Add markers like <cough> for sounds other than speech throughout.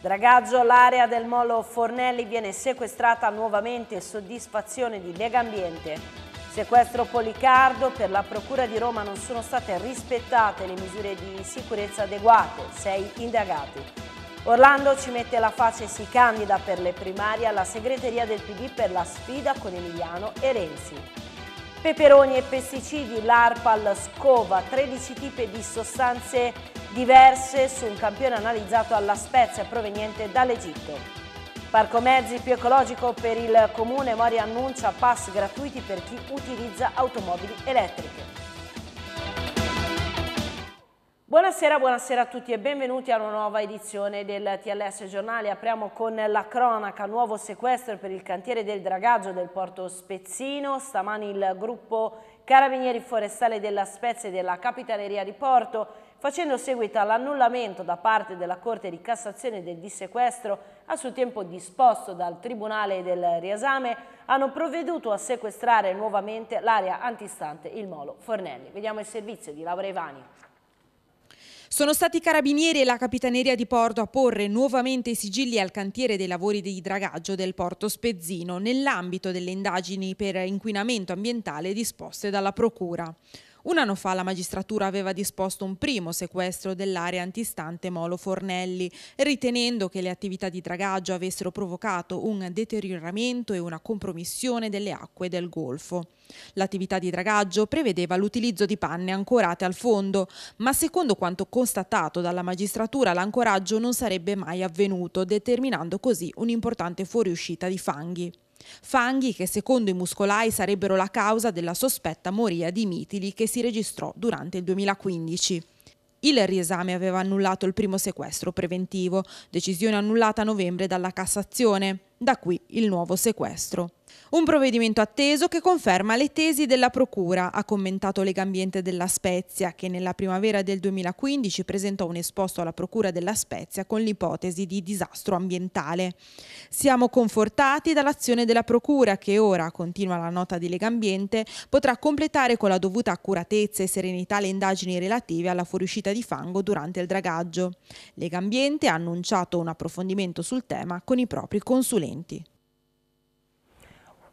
Dragaggio, l'area del molo Fornelli viene sequestrata nuovamente, soddisfazione di Lega Ambiente. Sequestro Policardo, per la Procura di Roma non sono state rispettate le misure di sicurezza adeguate, sei indagati. Orlando ci mette la faccia e si candida per le primarie alla segreteria del PD per la sfida con Emiliano e Renzi. Peperoni e pesticidi, l'ARPAL scova 13 tipi di sostanze diverse su un campione analizzato alla Spezia proveniente dall'Egitto. Parco mezzi più ecologico per il comune, Mori annuncia pass gratuiti per chi utilizza automobili elettriche. Buonasera, buonasera, a tutti e benvenuti a una nuova edizione del TLS Giornale. Apriamo con la cronaca, nuovo sequestro per il cantiere del dragaggio del porto Spezzino. Stamani il gruppo Carabinieri Forestale della Spezia e della Capitaneria di Porto, facendo seguito all'annullamento da parte della Corte di Cassazione del dissequestro a suo tempo disposto dal Tribunale del Riesame, hanno provveduto a sequestrare nuovamente l'area antistante il Molo Fornelli. Vediamo il servizio di Laura Ivani. Sono stati i carabinieri e la Capitaneria di Porto a porre nuovamente i sigilli al cantiere dei lavori di dragaggio del Porto Spezzino nell'ambito delle indagini per inquinamento ambientale disposte dalla Procura. Un anno fa la magistratura aveva disposto un primo sequestro dell'area antistante Molo Fornelli, ritenendo che le attività di dragaggio avessero provocato un deterioramento e una compromissione delle acque del Golfo. L'attività di dragaggio prevedeva l'utilizzo di panne ancorate al fondo, ma secondo quanto constatato dalla magistratura l'ancoraggio non sarebbe mai avvenuto, determinando così un'importante fuoriuscita di fanghi fanghi che secondo i muscolai sarebbero la causa della sospetta moria di mitili che si registrò durante il 2015. Il riesame aveva annullato il primo sequestro preventivo, decisione annullata a novembre dalla Cassazione, da qui il nuovo sequestro. Un provvedimento atteso che conferma le tesi della Procura, ha commentato Legambiente della Spezia, che nella primavera del 2015 presentò un esposto alla Procura della Spezia con l'ipotesi di disastro ambientale. Siamo confortati dall'azione della Procura che ora, continua la nota di Legambiente, potrà completare con la dovuta accuratezza e serenità le indagini relative alla fuoriuscita di fango durante il dragaggio. Legambiente ha annunciato un approfondimento sul tema con i propri consulenti.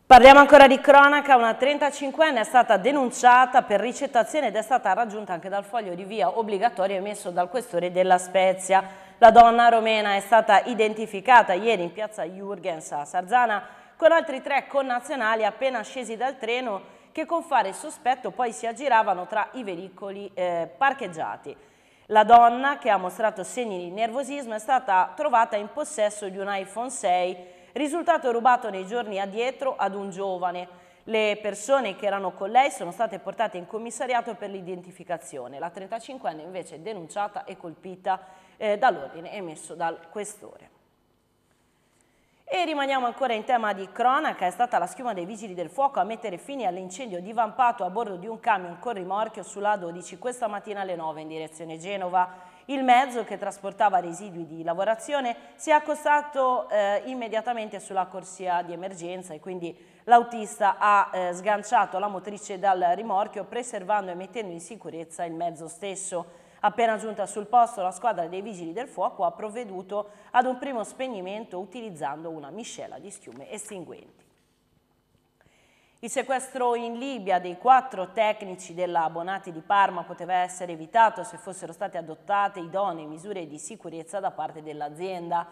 Parliamo ancora di cronaca, una 35enne è stata denunciata per ricettazione ed è stata raggiunta anche dal foglio di via obbligatorio emesso dal questore della Spezia. La donna romena è stata identificata ieri in piazza Jurgens a Sarzana con altri tre connazionali appena scesi dal treno che con fare sospetto poi si aggiravano tra i veicoli eh, parcheggiati. La donna, che ha mostrato segni di nervosismo, è stata trovata in possesso di un iPhone 6 risultato rubato nei giorni addietro ad un giovane. Le persone che erano con lei sono state portate in commissariato per l'identificazione. La 35enne invece è denunciata e colpita eh, dall'ordine emesso dal questore. E rimaniamo ancora in tema di cronaca, è stata la schiuma dei Vigili del Fuoco a mettere fine all'incendio divampato a bordo di un camion con rimorchio sulla 12 questa mattina alle 9 in direzione Genova. Il mezzo che trasportava residui di lavorazione si è accostato eh, immediatamente sulla corsia di emergenza e quindi l'autista ha eh, sganciato la motrice dal rimorchio preservando e mettendo in sicurezza il mezzo stesso. Appena giunta sul posto la squadra dei Vigili del Fuoco ha provveduto ad un primo spegnimento utilizzando una miscela di schiume estinguenti. Il sequestro in Libia dei quattro tecnici della Bonati di Parma poteva essere evitato se fossero state adottate idonee misure di sicurezza da parte dell'azienda.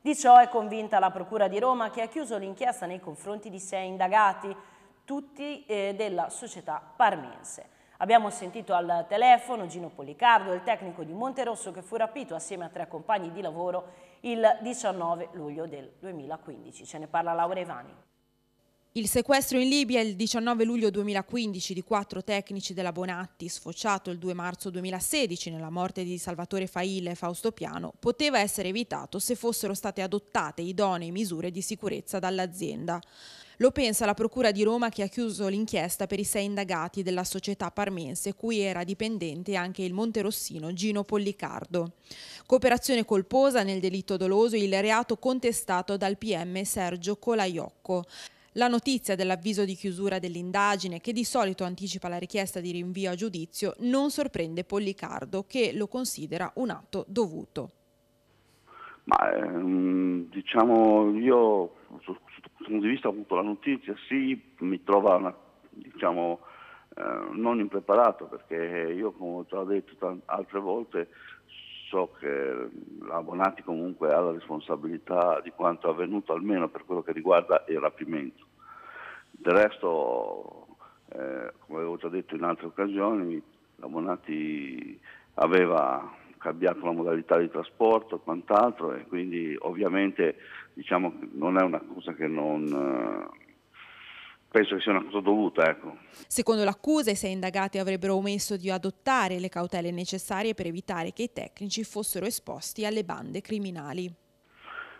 Di ciò è convinta la Procura di Roma che ha chiuso l'inchiesta nei confronti di sei indagati, tutti eh, della società parmense. Abbiamo sentito al telefono Gino Policardo, il tecnico di Monterosso che fu rapito assieme a tre compagni di lavoro il 19 luglio del 2015. Ce ne parla Laura Evani. Il sequestro in Libia il 19 luglio 2015 di quattro tecnici della Bonatti, sfociato il 2 marzo 2016 nella morte di Salvatore Faile e Fausto Piano, poteva essere evitato se fossero state adottate idonee misure di sicurezza dall'azienda. Lo pensa la Procura di Roma che ha chiuso l'inchiesta per i sei indagati della società parmense, cui era dipendente anche il monterossino Gino Pollicardo. Cooperazione colposa nel delitto doloso il reato contestato dal PM Sergio Colaiocco. La notizia dell'avviso di chiusura dell'indagine, che di solito anticipa la richiesta di rinvio a giudizio, non sorprende Pollicardo, che lo considera un atto dovuto. Ma ehm, diciamo, io su questo punto di vista ho la notizia, sì, mi trova una, diciamo, eh, non impreparato perché io, come ho già detto altre volte, so che Abbonati comunque ha la responsabilità di quanto avvenuto, almeno per quello che riguarda il rapimento. Del resto, eh, come avevo già detto in altre occasioni, Abbonati aveva cambiato la modalità di trasporto e quant'altro e quindi ovviamente diciamo, non è una cosa che non... Eh, penso che sia una cosa dovuta. Ecco. Secondo l'accusa, i sei indagati avrebbero omesso di adottare le cautele necessarie per evitare che i tecnici fossero esposti alle bande criminali.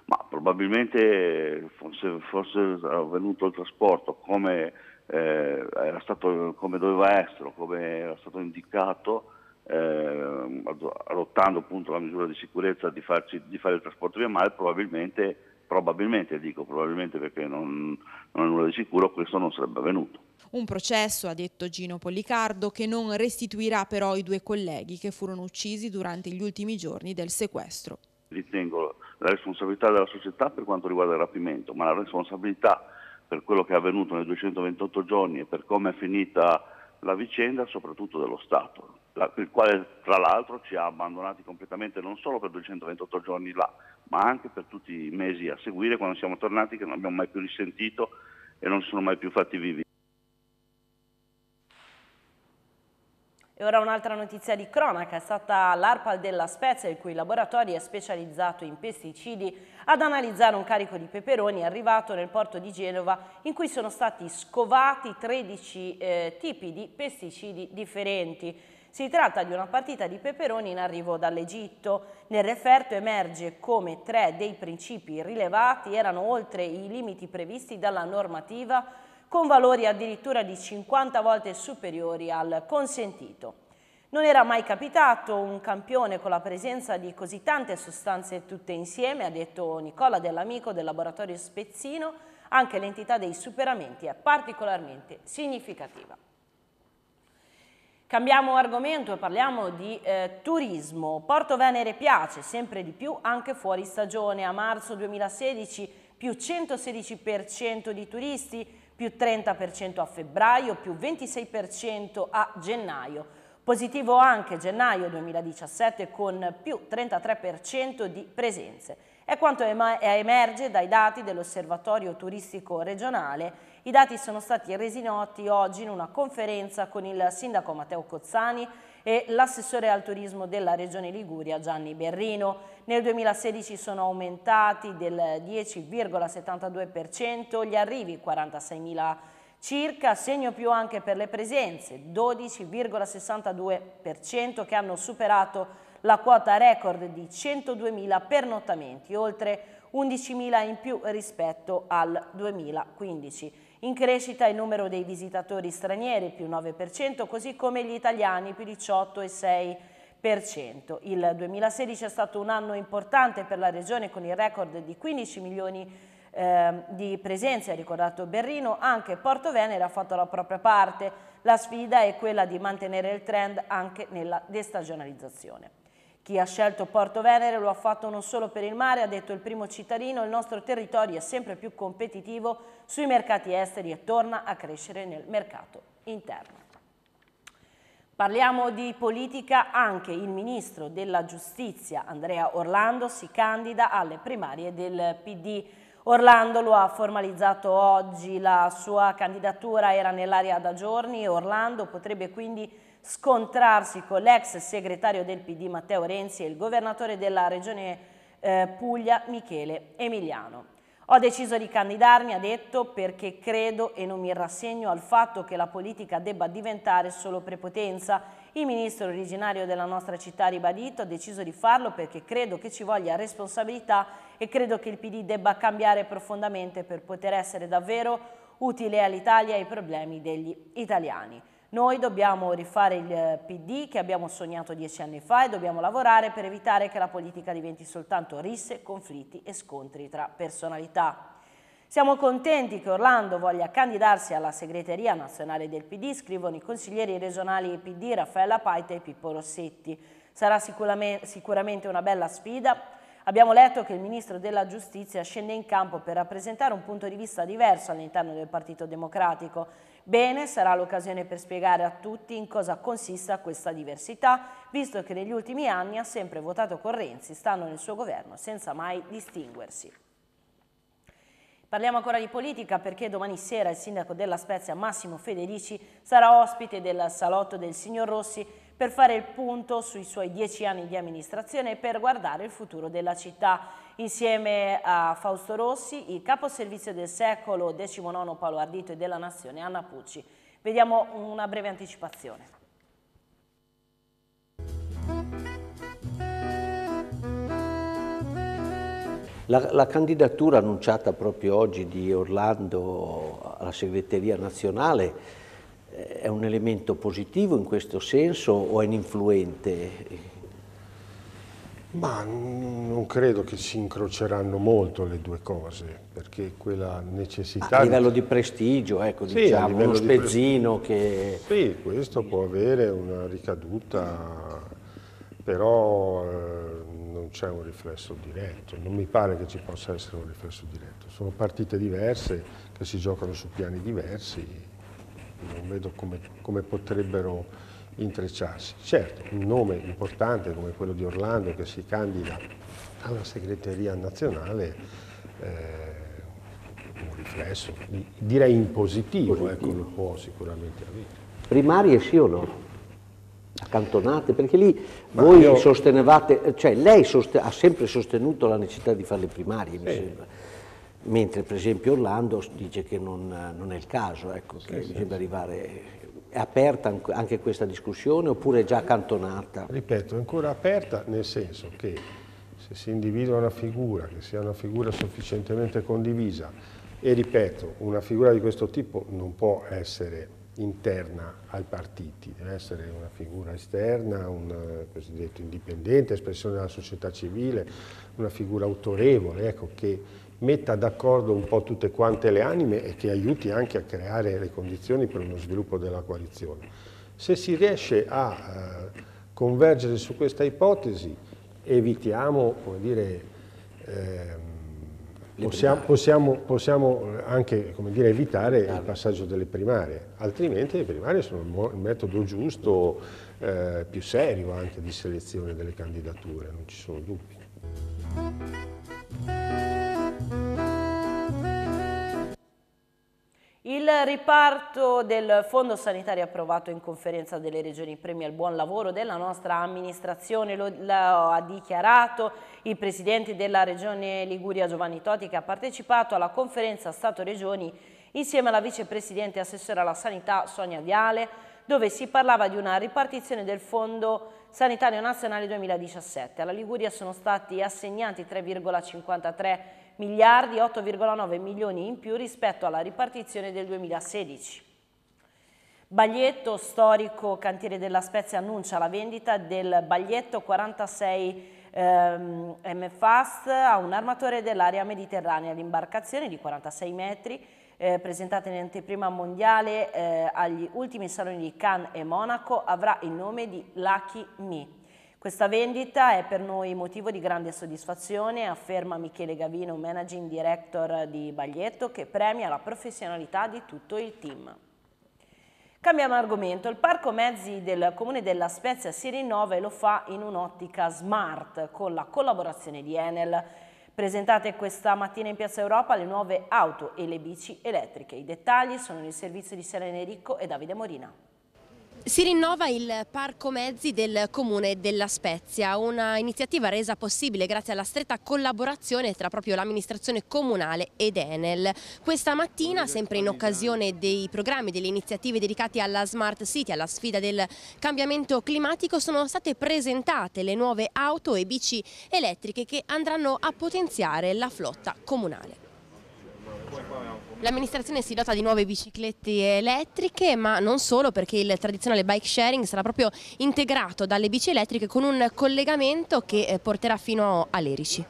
Ma probabilmente forse, forse era avvenuto il trasporto come, eh, stato, come, doveva essere, come era stato indicato, eh, adottando appunto la misura di sicurezza di, farci, di fare il trasporto via mare, probabilmente probabilmente, dico probabilmente perché non, non è nulla di sicuro, questo non sarebbe avvenuto. Un processo, ha detto Gino Pollicardo, che non restituirà però i due colleghi che furono uccisi durante gli ultimi giorni del sequestro. Ritengo la responsabilità della società per quanto riguarda il rapimento, ma la responsabilità per quello che è avvenuto nei 228 giorni e per come è finita la vicenda, soprattutto dello Stato la, il quale tra l'altro ci ha abbandonati completamente non solo per 228 giorni là, ma anche per tutti i mesi a seguire quando siamo tornati che non abbiamo mai più risentito e non si sono mai più fatti vivi. E ora un'altra notizia di cronaca, è stata l'ARPAL della Spezia, il cui laboratorio è specializzato in pesticidi, ad analizzare un carico di peperoni arrivato nel porto di Genova in cui sono stati scovati 13 eh, tipi di pesticidi differenti. Si tratta di una partita di peperoni in arrivo dall'Egitto. Nel referto emerge come tre dei principi rilevati erano oltre i limiti previsti dalla normativa, con valori addirittura di 50 volte superiori al consentito. Non era mai capitato un campione con la presenza di così tante sostanze tutte insieme, ha detto Nicola dell'amico del laboratorio Spezzino, anche l'entità dei superamenti è particolarmente significativa. Cambiamo argomento e parliamo di eh, turismo. Porto Venere piace sempre di più anche fuori stagione. A marzo 2016 più 116% di turisti, più 30% a febbraio, più 26% a gennaio. Positivo anche gennaio 2017 con più 33% di presenze. È quanto emerge dai dati dell'Osservatorio Turistico Regionale i dati sono stati resi noti oggi in una conferenza con il sindaco Matteo Cozzani e l'assessore al turismo della Regione Liguria Gianni Berrino. Nel 2016 sono aumentati del 10,72% gli arrivi, 46.000 circa, segno più anche per le presenze, 12,62% che hanno superato la quota record di 102.000 pernottamenti, oltre 11.000 in più rispetto al 2015. In crescita il numero dei visitatori stranieri più 9%, così come gli italiani più 18,6%. Il 2016 è stato un anno importante per la regione con il record di 15 milioni eh, di presenze, ha ricordato Berrino, anche Porto Venere ha fatto la propria parte. La sfida è quella di mantenere il trend anche nella destagionalizzazione. Chi ha scelto Porto Venere lo ha fatto non solo per il mare, ha detto il primo cittadino, il nostro territorio è sempre più competitivo sui mercati esteri e torna a crescere nel mercato interno. Parliamo di politica, anche il ministro della giustizia Andrea Orlando si candida alle primarie del PD. Orlando lo ha formalizzato oggi, la sua candidatura era nell'area da giorni Orlando potrebbe quindi scontrarsi con l'ex segretario del PD Matteo Renzi e il governatore della regione eh, Puglia Michele Emiliano. Ho deciso di candidarmi, ha detto, perché credo e non mi rassegno al fatto che la politica debba diventare solo prepotenza. Il ministro originario della nostra città ha ribadito, ho deciso di farlo perché credo che ci voglia responsabilità e credo che il PD debba cambiare profondamente per poter essere davvero utile all'Italia e ai problemi degli italiani. Noi dobbiamo rifare il eh, PD che abbiamo sognato dieci anni fa e dobbiamo lavorare per evitare che la politica diventi soltanto risse, conflitti e scontri tra personalità. Siamo contenti che Orlando voglia candidarsi alla segreteria nazionale del PD, scrivono i consiglieri regionali PD Raffaella Paita e Pippo Rossetti. Sarà sicuramente una bella sfida. Abbiamo letto che il Ministro della Giustizia scende in campo per rappresentare un punto di vista diverso all'interno del Partito Democratico Bene, sarà l'occasione per spiegare a tutti in cosa consista questa diversità, visto che negli ultimi anni ha sempre votato con Renzi, stanno nel suo governo senza mai distinguersi. Parliamo ancora di politica perché domani sera il sindaco della Spezia Massimo Federici sarà ospite del salotto del signor Rossi per fare il punto sui suoi dieci anni di amministrazione e per guardare il futuro della città. Insieme a Fausto Rossi, il caposervizio del secolo XIX Paolo Ardito e della Nazione Anna Pucci. Vediamo una breve anticipazione. La, la, candidatura annunciata proprio oggi di Orlando alla segreteria nazionale è un elemento positivo in questo senso o è un influente? Ma non credo che si incroceranno molto le due cose, perché quella necessità... A livello di prestigio, ecco, sì, diciamo, uno spezzino che... Sì, questo può avere una ricaduta, però eh, non c'è un riflesso diretto, non mi pare che ci possa essere un riflesso diretto. Sono partite diverse che si giocano su piani diversi non vedo come, come potrebbero intrecciarsi. Certo, un nome importante come quello di Orlando che si candida alla segreteria nazionale eh, un riflesso, direi in ecco, positivo, positivo. Ecco, lo può sicuramente avere. Primarie sì o no? Accantonate? Perché lì Ma voi io... sostenevate, cioè lei soste ha sempre sostenuto la necessità di fare le primarie, sì. mi sembra mentre per esempio Orlando dice che non, non è il caso, ecco, sì, sì, bisogna arrivare... È aperta anche questa discussione oppure è già accantonata? Ripeto, è ancora aperta nel senso che se si individua una figura, che sia una figura sufficientemente condivisa, e ripeto, una figura di questo tipo non può essere interna ai partiti, deve essere una figura esterna, un eh, cosiddetto indipendente, espressione della società civile, una figura autorevole, ecco, che metta d'accordo un po' tutte quante le anime e che aiuti anche a creare le condizioni per uno sviluppo della coalizione. Se si riesce a eh, convergere su questa ipotesi, evitiamo, come dire, eh, Possiamo, possiamo, possiamo, anche dire, evitare il passaggio delle primarie, altrimenti le primarie sono il metodo giusto, eh, più serio anche di selezione delle candidature, non ci sono dubbi. Il riparto del fondo sanitario approvato in conferenza delle regioni premia il buon lavoro della nostra amministrazione, lo, lo, ha dichiarato il presidente della regione Liguria Giovanni Toti che ha partecipato alla conferenza Stato-Regioni insieme alla vicepresidente assessora alla sanità Sonia Viale dove si parlava di una ripartizione del fondo sanitario nazionale 2017. Alla Liguria sono stati assegnati 3,53 milioni miliardi 8,9 milioni in più rispetto alla ripartizione del 2016. Baglietto, storico cantiere della Spezia, annuncia la vendita del Baglietto 46 ehm, MFAST a un armatore dell'area mediterranea. L'imbarcazione di 46 metri eh, presentata in anteprima mondiale eh, agli ultimi saloni di Cannes e Monaco avrà il nome di Lucky Me. Questa vendita è per noi motivo di grande soddisfazione, afferma Michele Gavino, Managing Director di Baglietto, che premia la professionalità di tutto il team. Cambiamo argomento, il parco mezzi del comune della Spezia si rinnova e lo fa in un'ottica smart con la collaborazione di Enel. Presentate questa mattina in Piazza Europa le nuove auto e le bici elettriche. I dettagli sono nel servizio di Serena Enrico e Davide Morina. Si rinnova il parco mezzi del comune della Spezia, una iniziativa resa possibile grazie alla stretta collaborazione tra proprio l'amministrazione comunale ed Enel. Questa mattina, sempre in occasione dei programmi e delle iniziative dedicate alla Smart City, alla sfida del cambiamento climatico, sono state presentate le nuove auto e bici elettriche che andranno a potenziare la flotta comunale. L'amministrazione si dota di nuove biciclette elettriche, ma non solo perché il tradizionale bike sharing sarà proprio integrato dalle bici elettriche con un collegamento che eh, porterà fino a Lerici.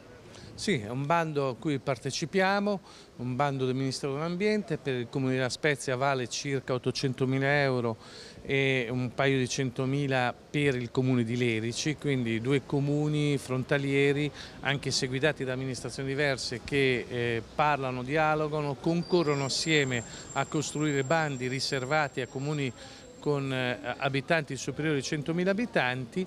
Sì, è un bando a cui partecipiamo, un bando del Ministero dell'Ambiente per il Comune della Spezia vale circa 800.000 euro e un paio di 100.000 per il Comune di Lerici, quindi due comuni frontalieri anche se guidati da amministrazioni diverse che eh, parlano, dialogano, concorrono assieme a costruire bandi riservati a comuni con eh, abitanti superiori ai 100.000 abitanti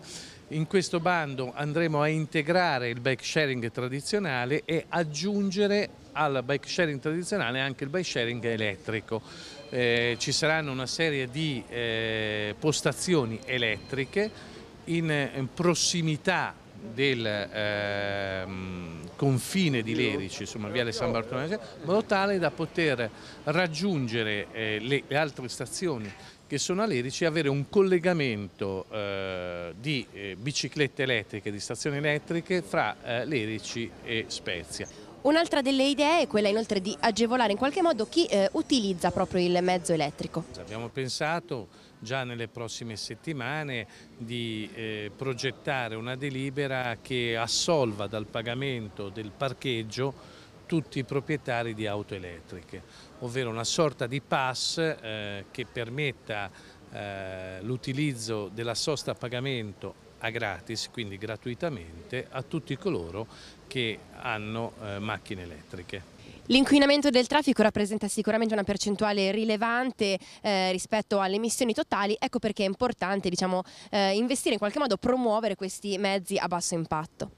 in questo bando andremo a integrare il bike sharing tradizionale e aggiungere al bike sharing tradizionale anche il bike sharing elettrico. Eh, ci saranno una serie di eh, postazioni elettriche in, in prossimità del eh, confine di Lerici, insomma Viale San Bartolomeo, in modo tale da poter raggiungere eh, le, le altre stazioni che sono alerici, avere un collegamento eh, di eh, biciclette elettriche, di stazioni elettriche fra eh, Lerici e Spezia. Un'altra delle idee è quella inoltre di agevolare in qualche modo chi eh, utilizza proprio il mezzo elettrico. Abbiamo pensato già nelle prossime settimane di eh, progettare una delibera che assolva dal pagamento del parcheggio tutti i proprietari di auto elettriche, ovvero una sorta di pass eh, che permetta eh, l'utilizzo della sosta a pagamento a gratis, quindi gratuitamente, a tutti coloro che hanno eh, macchine elettriche. L'inquinamento del traffico rappresenta sicuramente una percentuale rilevante eh, rispetto alle emissioni totali, ecco perché è importante diciamo, eh, investire in qualche modo, promuovere questi mezzi a basso impatto.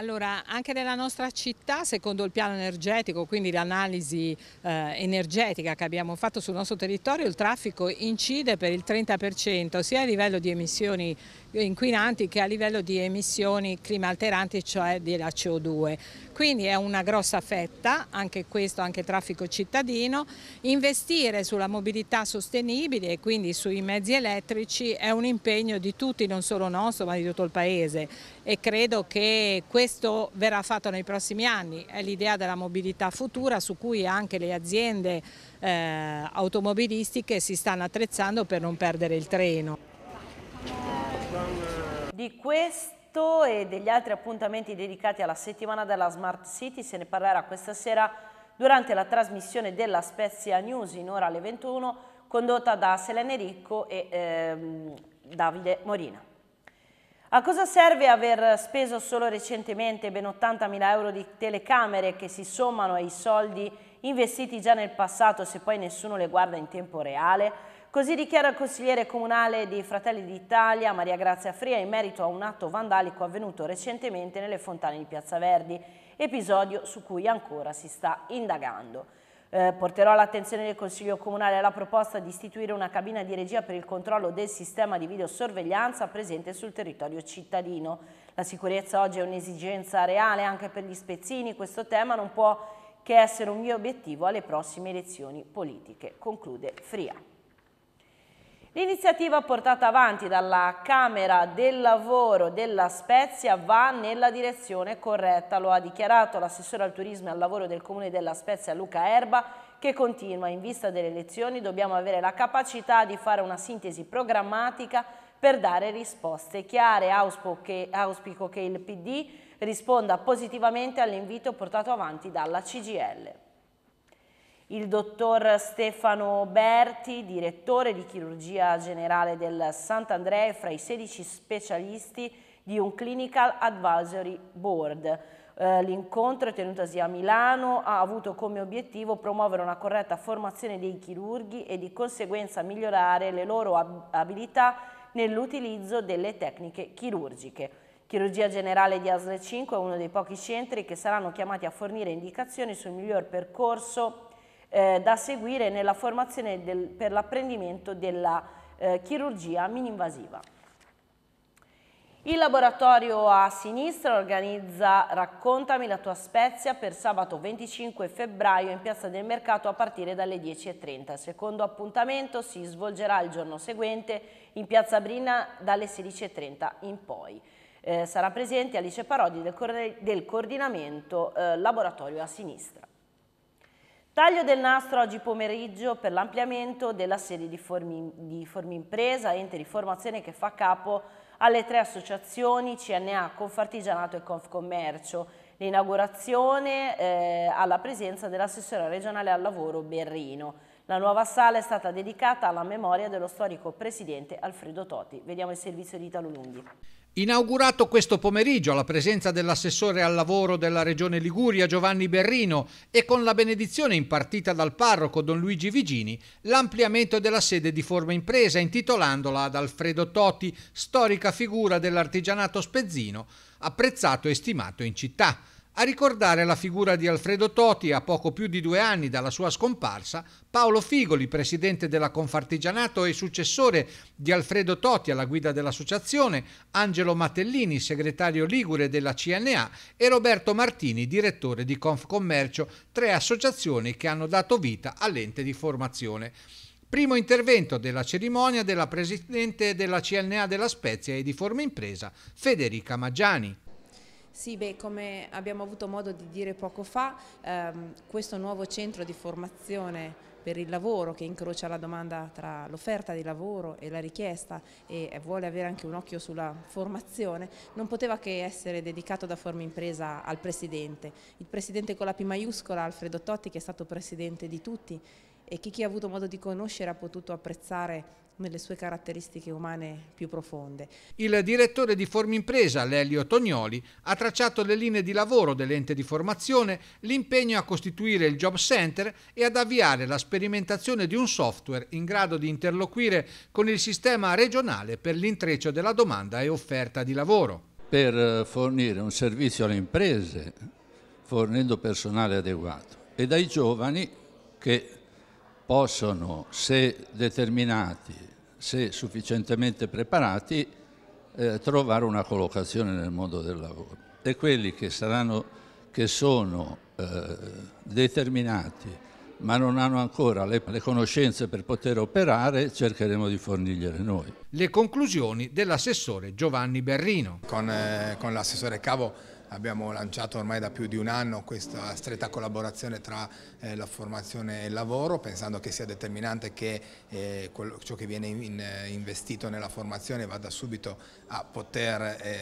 Allora, anche nella nostra città, secondo il piano energetico, quindi l'analisi eh, energetica che abbiamo fatto sul nostro territorio, il traffico incide per il 30% sia a livello di emissioni inquinanti che a livello di emissioni clima alteranti, cioè della CO2. Quindi è una grossa fetta, anche questo, anche traffico cittadino. Investire sulla mobilità sostenibile e quindi sui mezzi elettrici è un impegno di tutti, non solo nostro, ma di tutto il Paese e credo che questo verrà fatto nei prossimi anni. È l'idea della mobilità futura su cui anche le aziende eh, automobilistiche si stanno attrezzando per non perdere il treno. Di questo e degli altri appuntamenti dedicati alla settimana della Smart City se ne parlerà questa sera durante la trasmissione della Spezia News in ora alle 21 condotta da Selene Ricco e ehm, Davide Morina. A cosa serve aver speso solo recentemente ben 80.000 euro di telecamere che si sommano ai soldi investiti già nel passato se poi nessuno le guarda in tempo reale? Così dichiara il consigliere comunale dei Fratelli d'Italia Maria Grazia Fria in merito a un atto vandalico avvenuto recentemente nelle fontane di Piazza Verdi, episodio su cui ancora si sta indagando. Eh, porterò all'attenzione del Consiglio Comunale la proposta di istituire una cabina di regia per il controllo del sistema di videosorveglianza presente sul territorio cittadino. La sicurezza oggi è un'esigenza reale anche per gli spezzini, questo tema non può che essere un mio obiettivo alle prossime elezioni politiche, conclude Fria. L'iniziativa portata avanti dalla Camera del Lavoro della Spezia va nella direzione corretta, lo ha dichiarato l'assessore al turismo e al lavoro del Comune della Spezia Luca Erba, che continua in vista delle elezioni dobbiamo avere la capacità di fare una sintesi programmatica per dare risposte chiare. Auspico che, auspico che il PD risponda positivamente all'invito portato avanti dalla CGL. Il dottor Stefano Berti, direttore di chirurgia generale del Sant'Andrea, è fra i 16 specialisti di un Clinical Advisory Board. Eh, l'incontro, tenutosi a Milano, ha avuto come obiettivo promuovere una corretta formazione dei chirurghi e di conseguenza migliorare le loro abilità nell'utilizzo delle tecniche chirurgiche. Chirurgia generale di ASL 5 è uno dei pochi centri che saranno chiamati a fornire indicazioni sul miglior percorso eh, da seguire nella formazione del, per l'apprendimento della eh, chirurgia mininvasiva. Il laboratorio a sinistra organizza Raccontami la tua spezia per sabato 25 febbraio in Piazza del Mercato a partire dalle 10.30. Il secondo appuntamento si svolgerà il giorno seguente in Piazza Brina dalle 16.30 in poi. Eh, sarà presente Alice Parodi del, del coordinamento eh, laboratorio a sinistra. Taglio del nastro oggi pomeriggio per l'ampliamento della sede di, Formi, di Formimpresa, ente di formazione che fa capo alle tre associazioni CNA, Confartigianato e Confcommercio. L'inaugurazione eh, alla presenza dell'assessore regionale al lavoro Berrino. La nuova sala è stata dedicata alla memoria dello storico presidente Alfredo Toti. Vediamo il servizio di Talulunghi. Inaugurato questo pomeriggio alla presenza dell'assessore al lavoro della Regione Liguria Giovanni Berrino e con la benedizione impartita dal parroco Don Luigi Vigini, l'ampliamento della sede di Forma Impresa intitolandola ad Alfredo Toti, storica figura dell'artigianato spezzino, apprezzato e stimato in città. A ricordare la figura di Alfredo Toti a poco più di due anni dalla sua scomparsa, Paolo Figoli, presidente della Confartigianato e successore di Alfredo Toti alla guida dell'associazione, Angelo Mattellini, segretario ligure della CNA e Roberto Martini, direttore di Confcommercio, tre associazioni che hanno dato vita all'ente di formazione primo intervento della cerimonia della Presidente della CNA della Spezia e di Forma Impresa, Federica Maggiani. Sì, beh, come abbiamo avuto modo di dire poco fa, ehm, questo nuovo centro di formazione per il lavoro che incrocia la domanda tra l'offerta di lavoro e la richiesta e eh, vuole avere anche un occhio sulla formazione, non poteva che essere dedicato da Forma Impresa al Presidente. Il Presidente con la P maiuscola, Alfredo Totti, che è stato Presidente di tutti e che chi ha avuto modo di conoscere ha potuto apprezzare nelle sue caratteristiche umane più profonde. Il direttore di Formimpresa, Lelio Tognoli, ha tracciato le linee di lavoro dell'ente di formazione, l'impegno a costituire il Job Center e ad avviare la sperimentazione di un software in grado di interloquire con il sistema regionale per l'intreccio della domanda e offerta di lavoro. Per eh, fornire un servizio alle imprese, fornendo personale adeguato, e dai giovani che possono, se determinati se sufficientemente preparati, eh, trovare una collocazione nel mondo del lavoro. E quelli che, saranno, che sono eh, determinati ma non hanno ancora le, le conoscenze per poter operare, cercheremo di fornirgliele noi. Le conclusioni dell'assessore Giovanni Berrino. Con, eh, con l'assessore Cavo abbiamo lanciato ormai da più di un anno questa stretta collaborazione tra eh, la formazione e il lavoro, pensando che sia determinante che eh, quello, ciò che viene in, eh, investito nella formazione vada subito a poter eh,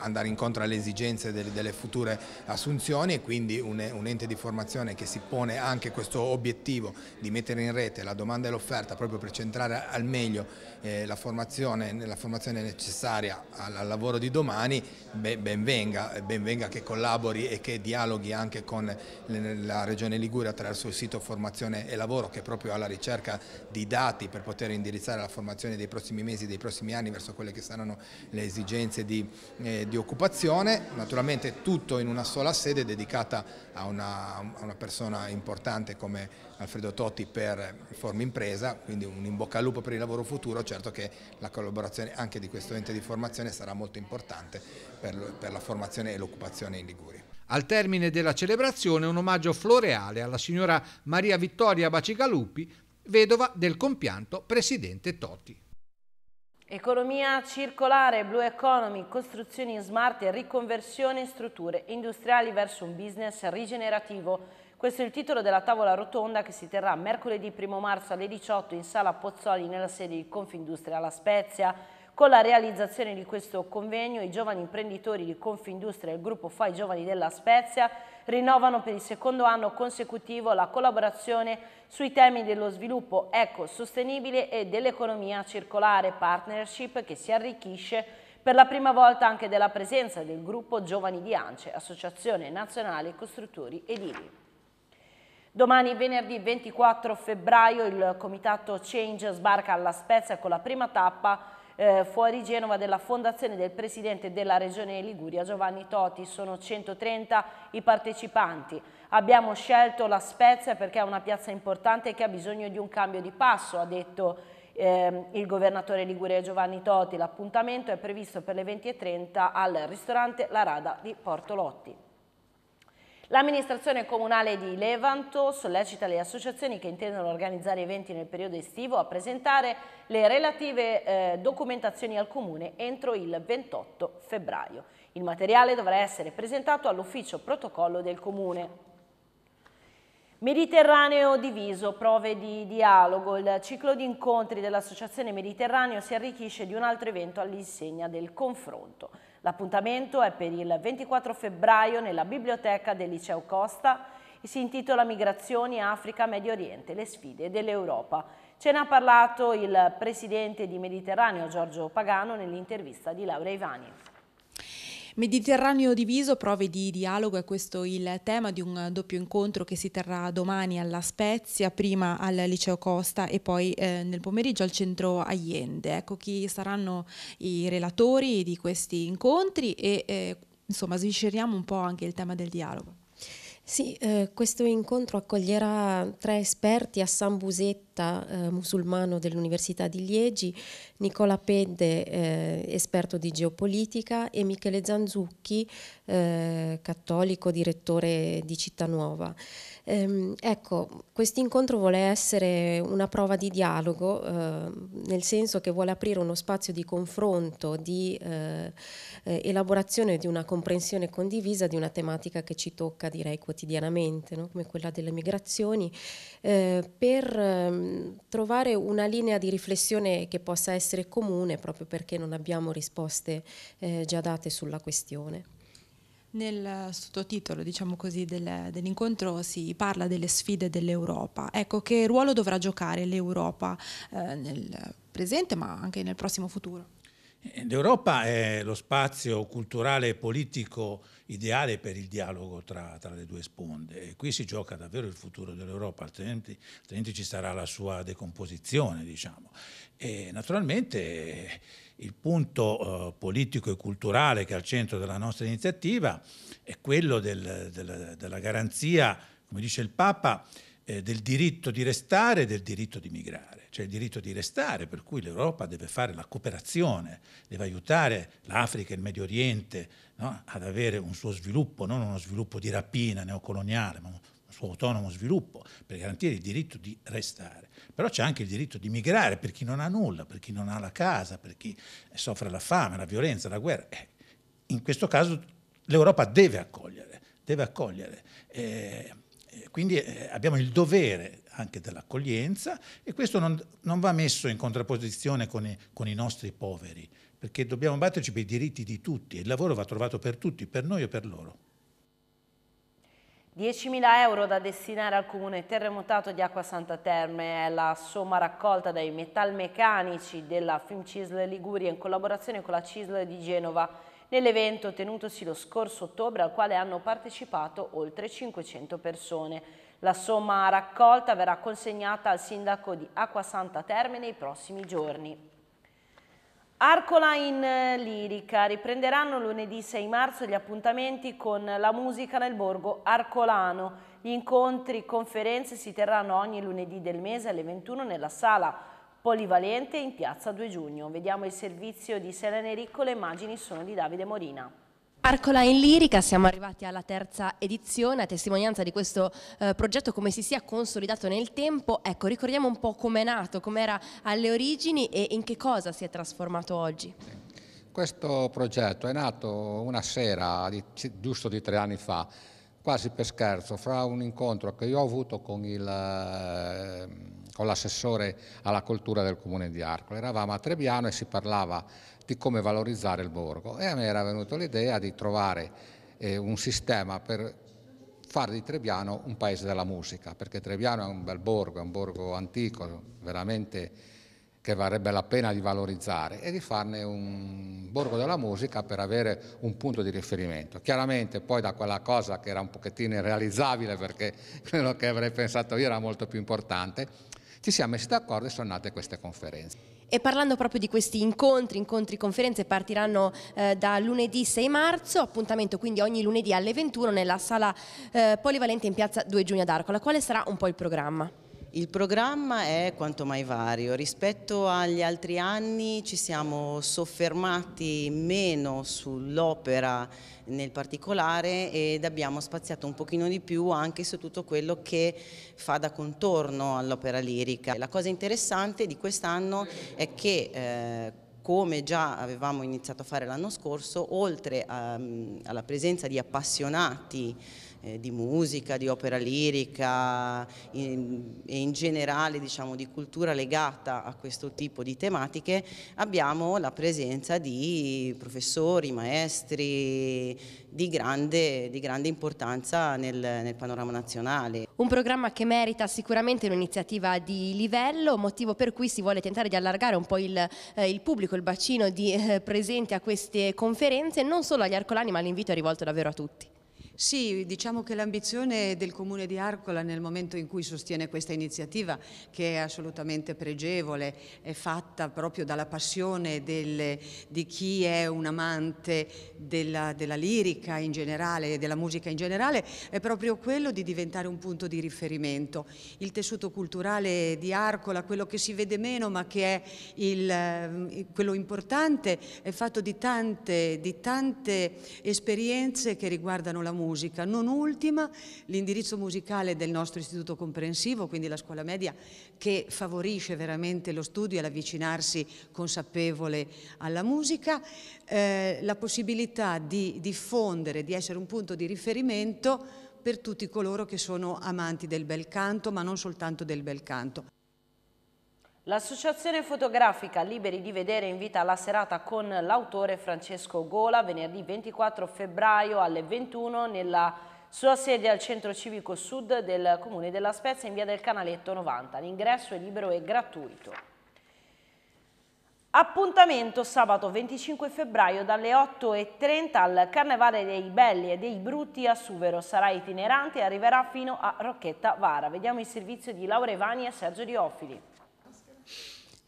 andare incontro alle esigenze delle, delle, future assunzioni e quindi un, un ente di formazione che si pone anche questo obiettivo di mettere in rete la domanda e l'offerta proprio per centrare al meglio eh, la, formazione, la, formazione, necessaria al, al, lavoro di domani, beh, ben venga, benvenga che collabori e che dialoghi anche con la Regione Liguria attraverso il sito Formazione e Lavoro che è proprio alla ricerca di dati per poter indirizzare la formazione dei prossimi mesi, dei prossimi anni verso quelle che saranno le esigenze di, eh, di occupazione. Naturalmente tutto in una sola sede dedicata a una, a una persona importante come Alfredo Totti per Forma Impresa, quindi un in bocca al lupo per il lavoro futuro, certo che la collaborazione anche di questo ente di formazione sarà molto importante per, la formazione e l'occupazione in Liguria. Al termine della celebrazione un omaggio floreale alla signora Maria Vittoria Bacigaluppi, vedova del compianto presidente Totti. Economia circolare, blue economy, costruzioni smart e riconversione strutture industriali verso un business rigenerativo. Questo è il titolo della tavola rotonda che si terrà mercoledì 1 marzo alle 18 in sala Pozzoli nella sede di Confindustria La Spezia. Con la realizzazione di questo convegno i giovani imprenditori di Confindustria e il gruppo Fai Giovani della Spezia rinnovano per il secondo anno consecutivo la collaborazione sui temi dello sviluppo ecosostenibile e dell'economia circolare, partnership che si arricchisce per la prima volta anche della presenza del gruppo Giovani di Ance, Associazione Nazionale Costruttori Edili. Domani venerdì 24 febbraio il comitato Change sbarca alla Spezia con la prima tappa eh, fuori Genova della fondazione del presidente della regione Liguria Giovanni Toti. Sono 130 i partecipanti. Abbiamo scelto la Spezia perché è una piazza importante che ha bisogno di un cambio di passo, ha detto eh, il governatore Liguria Giovanni Toti. L'appuntamento è previsto per le 20.30 al ristorante La Rada di Portolotti. L'amministrazione comunale di Levanto sollecita le associazioni che intendono organizzare eventi nel periodo estivo a presentare le relative eh, documentazioni al comune entro il 28 febbraio. Il materiale dovrà essere presentato all'ufficio protocollo del comune. Mediterraneo diviso, prove di dialogo. Il ciclo di incontri dell'Associazione Mediterraneo si arricchisce di un altro evento all'insegna del confronto. L'appuntamento è per il 24 febbraio nella biblioteca del Liceo Costa e si intitola Migrazioni Africa Medio Oriente, le sfide dell'Europa. Ce ne ha parlato il presidente di Mediterraneo Giorgio Pagano nell'intervista di Laura Ivani. Mediterraneo diviso, prove di dialogo, è questo il tema di un doppio incontro che si terrà domani alla Spezia, prima al Liceo Costa e poi eh, nel pomeriggio al centro Allende. Ecco chi saranno i relatori di questi incontri e eh, insomma svisceriamo un po' anche il tema del dialogo. Sì, eh, questo incontro accoglierà tre esperti a San Busetta, eh, musulmano dell'Università di Liegi, Nicola Pedde, eh, esperto di geopolitica, e Michele Zanzucchi, eh, cattolico, direttore di Cittanuova. Ehm, ecco, questo incontro vuole essere una prova di dialogo, eh, nel senso che vuole aprire uno spazio di confronto, di eh, elaborazione di una comprensione condivisa di una tematica che ci tocca, direi, quotidianamente quotidianamente, no? come quella delle migrazioni, eh, per ehm, trovare una linea di riflessione che possa essere comune, proprio perché non abbiamo risposte eh, già date sulla questione. Nel sottotitolo, diciamo così, del, dell'incontro si parla delle sfide dell'Europa. Ecco, che ruolo dovrà giocare l'Europa eh, nel presente ma anche nel prossimo futuro? Eh, L'Europa è lo spazio culturale e politico ideale per il dialogo tra, tra le due sponde e qui si gioca davvero il futuro dell'Europa, altrimenti, altrimenti, ci sarà la sua decomposizione. Diciamo. E naturalmente eh, il punto eh, politico e culturale che è al centro della nostra iniziativa è quello del, del, della garanzia, come dice il Papa, eh, del diritto di restare e del diritto di migrare. C'è cioè il diritto di restare, per cui l'Europa deve fare la cooperazione, deve aiutare l'Africa e il Medio Oriente no, ad avere un suo sviluppo, non uno sviluppo di rapina neocoloniale, ma un suo autonomo sviluppo, per garantire il diritto di restare. Però c'è anche il diritto di migrare per chi non ha nulla, per chi non ha la casa, per chi eh, soffre la fame, la violenza, la guerra. Eh, in questo caso l'Europa deve accogliere, deve accogliere. Eh, quindi eh, abbiamo il dovere anche dell'accoglienza e questo non, non, va messo in contrapposizione con i, con i nostri poveri, perché dobbiamo batterci per i diritti di tutti e il lavoro va trovato per tutti, per noi e per loro. 10.000 euro da destinare al comune terremotato di Acqua Santa Terme è la somma raccolta dai metalmeccanici della Fimcisle Liguria in collaborazione con la Cisle di Genova nell'evento tenutosi lo scorso ottobre al quale hanno partecipato oltre 500 persone. La somma raccolta verrà consegnata al sindaco di Acquasanta Terme nei prossimi giorni. Arcola in eh, lirica, riprenderanno lunedì 6 marzo gli appuntamenti con la musica nel borgo Arcolano. Gli incontri, e conferenze si terranno ogni lunedì del mese alle 21 nella sala polivalente in piazza 2 giugno. Vediamo il servizio di Selene Ricco, le immagini sono di Davide Morina. Arcola in Lirica, siamo arrivati alla terza edizione, a testimonianza di questo eh, progetto come si sia consolidato nel tempo, ecco ricordiamo un po' com'è nato, com'era alle origini e in che cosa si è trasformato oggi. Questo progetto è nato una sera di, giusto di tre anni fa quasi per scherzo, fra un incontro che io ho avuto con eh, l'assessore alla cultura del comune di Arcole. Eravamo a Trebiano e si parlava di come valorizzare il borgo e a me era venuta l'idea di trovare eh, un sistema per fare di Trebiano un paese della musica, perché Trebiano è un bel borgo, è un borgo antico, veramente che varrebbe la pena di valorizzare e di farne un borgo della musica per avere un punto di riferimento. Chiaramente poi da quella cosa che era un pochettino irrealizzabile perché <laughs> quello che avrei pensato io era molto più importante, ci siamo messi d'accordo e sono nate queste conferenze. E parlando proprio di questi incontri, incontri conferenze, partiranno eh, da lunedì 6 marzo, appuntamento quindi ogni lunedì alle 21 nella sala eh, polivalente in piazza 2 giugno ad Arcola. Quale sarà un po' il programma? Il programma è quanto mai vario, rispetto agli altri anni ci siamo soffermati meno sull'opera nel particolare ed abbiamo spaziato un pochino di più anche su tutto quello che fa da contorno all'opera lirica. La cosa interessante di quest'anno è che eh, come già avevamo iniziato a fare l'anno scorso, oltre a, ehm, alla presenza di appassionati eh, di musica, di opera lirica in, e in generale diciamo, di cultura legata a questo tipo di tematiche, abbiamo la presenza di professori, maestri di grande, di grande importanza nel, nel panorama nazionale. Un programma che merita sicuramente un'iniziativa di livello, motivo per cui si vuole tentare di allargare un po' il, eh, il pubblico, il bacino di eh, presenti a queste conferenze, non solo agli arcolani ma l'invito è rivolto davvero a tutti. Sì, diciamo che l'ambizione del Comune di Arcola nel momento in cui sostiene questa iniziativa, che è assolutamente pregevole, è fatta proprio dalla passione del, di chi è un amante della, della lirica in generale e della musica in generale, è proprio quello di diventare un punto di riferimento. Il tessuto culturale di Arcola, quello che si vede meno ma che è il, ehm, quello importante, è fatto di tante, di tante esperienze che riguardano la musica musica. Non ultima l'indirizzo musicale del nostro istituto comprensivo, quindi la scuola media, che favorisce veramente lo studio e l'avvicinarsi consapevole alla musica, eh, la possibilità di diffondere, di essere un punto di riferimento per tutti coloro che sono amanti del bel canto, ma non soltanto del bel canto. L'associazione fotografica Liberi di Vedere invita la serata con l'autore Francesco Gola venerdì 24 febbraio alle 21 nella sua sede al centro civico sud del comune della Spezia in via del Canaletto 90. L'ingresso è libero e gratuito. Appuntamento sabato 25 febbraio dalle 8.30 al Carnevale dei Belli e dei Brutti a Suvero. Sarà itinerante e arriverà fino a Rocchetta Vara. Vediamo il servizio di Laura Evani e Sergio Diofili.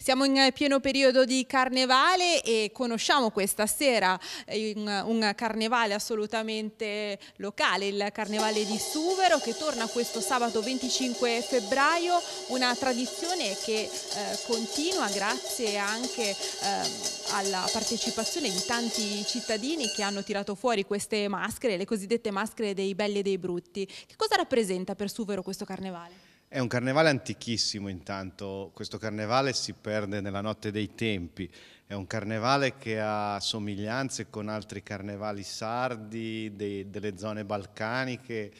Siamo in pieno periodo di carnevale e conosciamo questa sera eh, un, carnevale assolutamente locale, il carnevale di Suvero che torna questo sabato 25 febbraio, una tradizione che eh, continua grazie anche ehm, alla partecipazione di tanti cittadini che hanno tirato fuori queste maschere, le cosiddette maschere dei belli e dei brutti. Che cosa rappresenta per Suvero questo carnevale? È un carnevale antichissimo intanto, questo carnevale si perde nella notte dei tempi, è un carnevale che ha somiglianze con altri carnevali sardi, dei, delle zone balcaniche,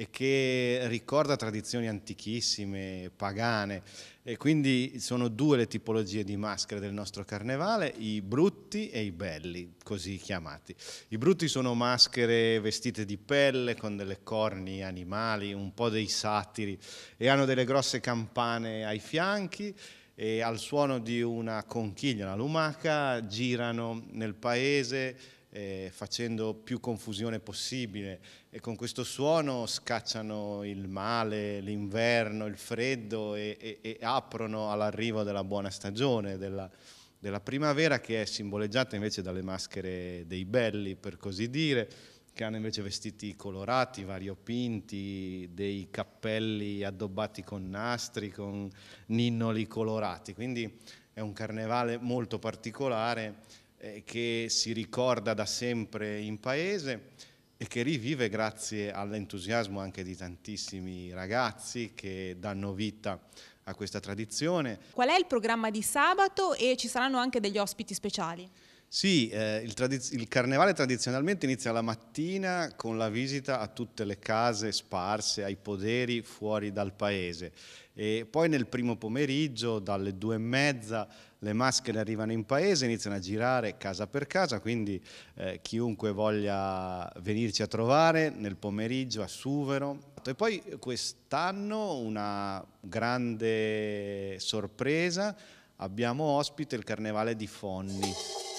e che ricorda tradizioni antichissime, pagane. E quindi sono due le tipologie di maschere del nostro carnevale, i brutti e i belli, così chiamati. I brutti sono maschere vestite di pelle, con delle corni animali, un po' dei satiri, e hanno delle grosse campane ai fianchi e al suono di una conchiglia, una lumaca, girano nel paese eh, facendo più confusione possibile e con questo suono scacciano il male, l'inverno, il freddo e, e, e aprono all'arrivo della buona stagione, della, della primavera che è simboleggiata invece dalle maschere dei belli, per così dire, che hanno invece vestiti colorati, variopinti, dei cappelli addobbati con nastri, con ninnoli colorati. Quindi è un carnevale molto particolare eh, che si ricorda da sempre in paese e che rivive grazie all'entusiasmo anche di tantissimi ragazzi che danno vita a questa tradizione. Qual è il programma di sabato e ci saranno anche degli ospiti speciali? Sì, eh, il, il, carnevale tradizionalmente inizia la mattina con la visita a tutte le case sparse, ai poderi fuori dal paese e poi nel primo pomeriggio dalle due e mezza le maschere arrivano in paese, iniziano a girare casa per casa, quindi eh, chiunque voglia venirci a trovare nel pomeriggio a Suvero. E poi quest'anno una grande sorpresa, abbiamo ospite il Carnevale di Fonni.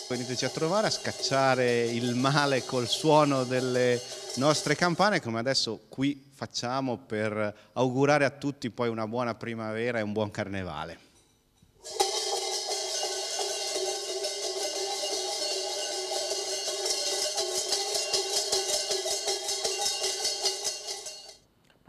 Veniteci a trovare, a scacciare il male col suono delle nostre campane, come adesso qui facciamo per augurare a tutti poi una buona primavera e un buon carnevale.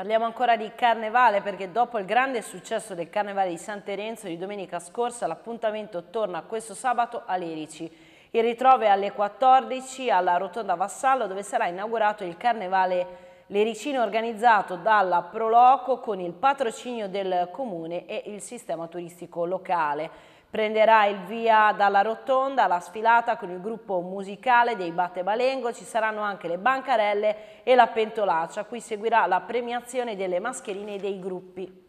Parliamo ancora di carnevale perché dopo il grande successo del carnevale di San Terenzo di domenica scorsa l'appuntamento torna questo sabato alle 11. Il ritrovo è alle 14 alla Rotonda Vassallo dove sarà inaugurato il carnevale Lericino organizzato dalla Proloco con il patrocinio del comune e il sistema turistico locale. Prenderà il via dalla rotonda la sfilata con il gruppo musicale dei Battebalengo, ci saranno anche le bancarelle e la pentolaccia, qui seguirà la premiazione delle mascherine dei gruppi.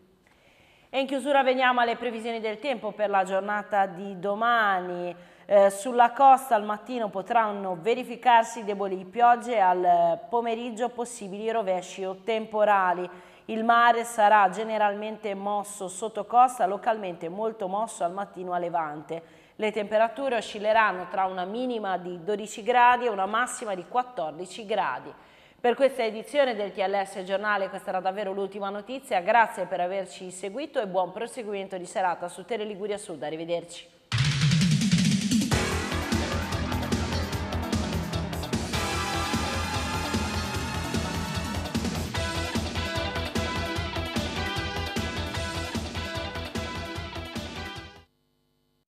E in chiusura veniamo alle previsioni del tempo per la giornata di domani. Eh, sulla costa al mattino potranno verificarsi deboli piogge, al pomeriggio possibili rovesci o temporali. Il mare sarà generalmente mosso sotto costa, localmente molto mosso al mattino a levante. Le temperature oscilleranno tra una minima di 12 gradi e una massima di 14 gradi. Per questa edizione del TLS Giornale questa era davvero l'ultima notizia, grazie per averci seguito e buon proseguimento di serata su Tele Liguria Sud, arrivederci.